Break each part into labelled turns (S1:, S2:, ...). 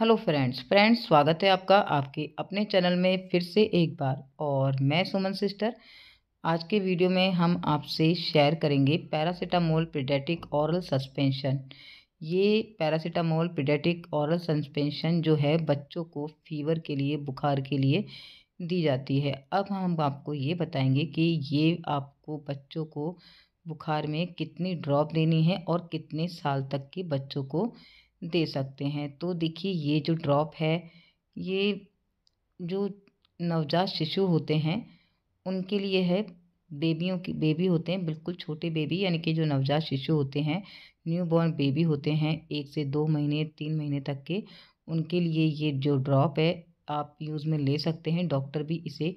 S1: hello friends friends स्वागत है आपका आपके अपने चैनल में फिर से एक बार और मैं सुमन सिस्टर आज के वीडियो में हम आपसे शेयर करेंगे पैरासीटामोल पीडेटिक औरल सस्पेंशन ये पैरासीटामोल पीडेटिक औरल सस्पेंशन जो है बच्चों को फीवर के लिए बुखार के लिए दी जाती है अब हम आपको ये बताएंगे कि ये आपको बच्चों को बुखार में कितनी ड्रॉप देनी है और कितने साल तक के बच्चों को दे सकते हैं तो देखिए ये जो ड्रॉप है ये जो नवजात शिशु होते हैं उनके लिए है बेबियों की बेबी होते हैं बिल्कुल छोटे बेबी यानी कि जो नवजात शिशु होते हैं न्यू बॉर्न बेबी होते हैं एक से दो महीने तीन महीने तक के उनके लिए ये जो ड्रॉप है आप यूज़ में ले सकते हैं डॉक्टर भी इसे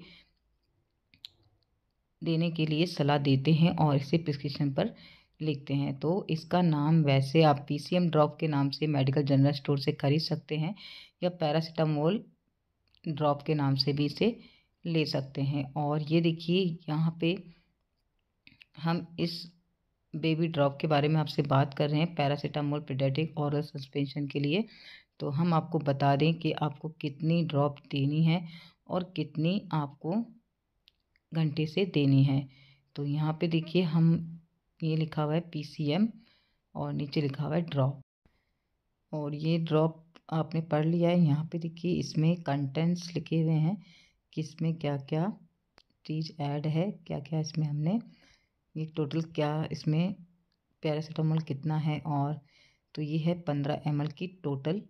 S1: देने के लिए सलाह देते हैं और इसे प्रिस्क्रिप्शन पर लिखते हैं तो इसका नाम वैसे आप पी सी एम ड्रॉप के नाम से मेडिकल जनरल स्टोर से खरीद सकते हैं या पैरासीटामोल ड्रॉप के नाम से भी इसे ले सकते हैं और ये देखिए यहाँ पे हम इस बेबी ड्रॉप के बारे में आपसे बात कर रहे हैं पैरासीटामोल पेडेटिक और सस्पेंशन के लिए तो हम आपको बता दें कि आपको कितनी ड्रॉप देनी है और कितनी आपको घंटे से देनी है तो यहाँ पे देखिए हम ये लिखा हुआ है पीसीएम और नीचे लिखा हुआ है ड्रॉप और ये ड्रॉप आपने पढ़ लिया है यहाँ पे देखिए इसमें कंटेंट्स लिखे हुए हैं कि इसमें क्या क्या चीज़ ऐड है क्या क्या इसमें हमने ये टोटल क्या इसमें पैरासीटामोल कितना है और तो ये है पंद्रह एम की टोटल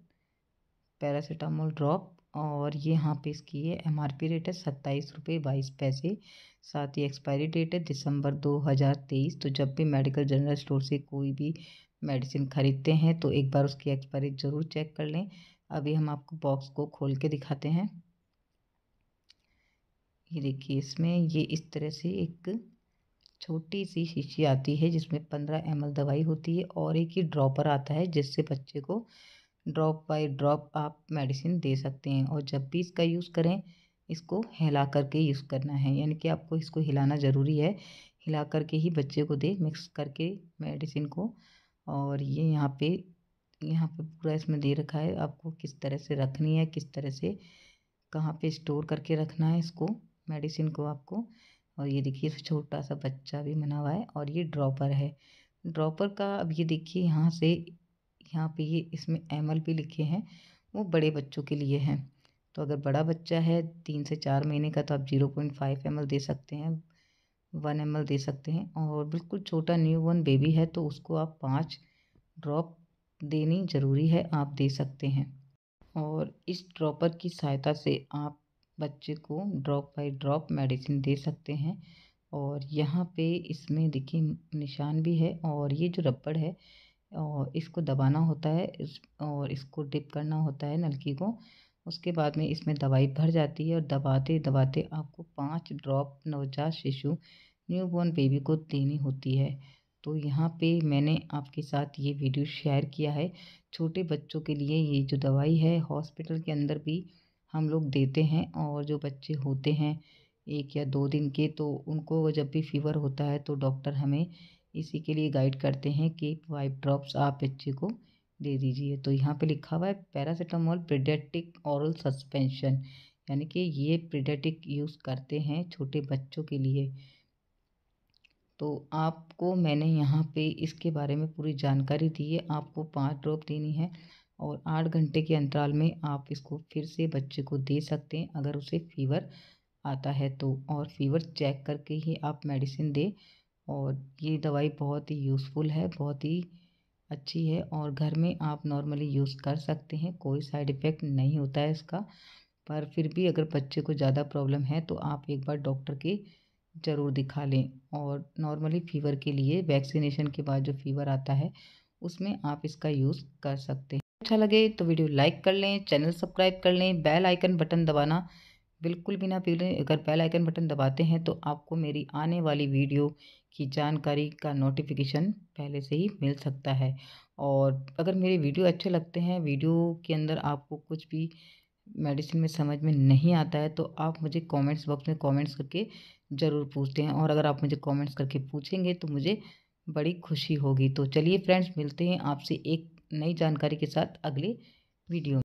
S1: पैरासीटामोल ड्रॉप और ये यहाँ पे इसकी है एम आर पी रेट है सत्ताईस रुपये बाईस पैसे साथ ही एक्सपायरी डेट है दिसंबर दो हज़ार तेईस तो जब भी मेडिकल जनरल स्टोर से कोई भी मेडिसिन ख़रीदते हैं तो एक बार उसकी एक्सपायरी ज़रूर चेक कर लें अभी हम आपको बॉक्स को खोल के दिखाते हैं ये देखिए इसमें ये इस तरह से एक छोटी सी शीशी आती है जिसमें पंद्रह एम दवाई होती है और एक ही ड्रॉपर आता है जिससे बच्चे को ड्रॉप बाय ड्रॉप आप मेडिसिन दे सकते हैं और जब भी इसका यूज़ करें इसको हिला करके यूज़ करना है यानी कि आपको इसको हिलाना ज़रूरी है हिला करके ही बच्चे को दे मिक्स करके मेडिसिन को और ये यहाँ पे यहाँ पे पूरा इसमें दे रखा है आपको किस तरह से रखनी है किस तरह से कहाँ पे स्टोर करके रखना है इसको मेडिसिन को आपको और ये देखिए छोटा सा बच्चा भी बना हुआ है और ये ड्रॉपर है ड्रॉपर का अब ये देखिए यहाँ से यहाँ पे ये इसमें एम एल लिखे हैं वो बड़े बच्चों के लिए हैं तो अगर बड़ा बच्चा है तीन से चार महीने का तो आप zero point five M L दे सकते हैं वन एम एल दे सकते हैं और बिल्कुल छोटा न्यू बॉर्न बेबी है तो उसको आप पाँच ड्रॉप देनी ज़रूरी है आप दे सकते हैं और इस ड्रॉपर की सहायता से आप बच्चे को ड्रॉप बाई ड्रॉप मेडिसिन दे सकते हैं और यहाँ पे इसमें देखिए निशान भी है और ये जो रबड़ है और इसको दबाना होता है इस और इसको डिप करना होता है नलकी को उसके बाद में इसमें दवाई भर जाती है और दबाते दबाते आपको पाँच ड्रॉप नवजात शिशु न्यूबॉर्न बेबी को देनी होती है तो यहाँ पे मैंने आपके साथ ये वीडियो शेयर किया है छोटे बच्चों के लिए ये जो दवाई है हॉस्पिटल के अंदर भी हम लोग देते हैं और जो बच्चे होते हैं एक या दो दिन के तो उनको जब भी फीवर होता है तो डॉक्टर हमें इसी के लिए गाइड करते हैं कि वाइप ड्रॉप्स आप बच्चे को दे दीजिए तो यहाँ पे लिखा हुआ है पैरासीटामोल प्रिडेटिक औरल सस्पेंशन यानी कि ये प्रिडेटिक यूज़ करते हैं छोटे बच्चों के लिए तो आपको मैंने यहाँ पे इसके बारे में पूरी जानकारी दी है आपको पाँच ड्रॉप देनी है और आठ घंटे के अंतराल में आप इसको फिर से बच्चे को दे सकते हैं अगर उसे फीवर आता है तो और फीवर चेक करके ही आप मेडिसिन दें और ये दवाई बहुत ही यूज़फुल है बहुत ही अच्छी है और घर में आप नॉर्मली यूज़ कर सकते हैं कोई साइड इफ़ेक्ट नहीं होता है इसका पर फिर भी अगर बच्चे को ज़्यादा प्रॉब्लम है तो आप एक बार डॉक्टर के ज़रूर दिखा लें और नॉर्मली फ़ीवर के लिए वैक्सीनेशन के बाद जो फ़ीवर आता है उसमें आप इसका यूज़ कर सकते हैं अच्छा लगे तो वीडियो लाइक कर लें चैनल सब्सक्राइब कर लें बेल आइकन बटन दबाना बिल्कुल भी ना भूलें अगर बेल आइकन बटन दबाते हैं तो आपको मेरी आने वाली वीडियो की जानकारी का नोटिफिकेशन पहले से ही मिल सकता है और अगर मेरे वीडियो अच्छे लगते हैं वीडियो के अंदर आपको कुछ भी मेडिसिन में समझ में नहीं आता है तो आप मुझे कमेंट्स बॉक्स में कमेंट्स करके ज़रूर पूछते हैं और अगर आप मुझे कमेंट्स करके पूछेंगे तो मुझे बड़ी खुशी होगी तो चलिए फ्रेंड्स मिलते हैं आपसे एक नई जानकारी के साथ अगले वीडियो में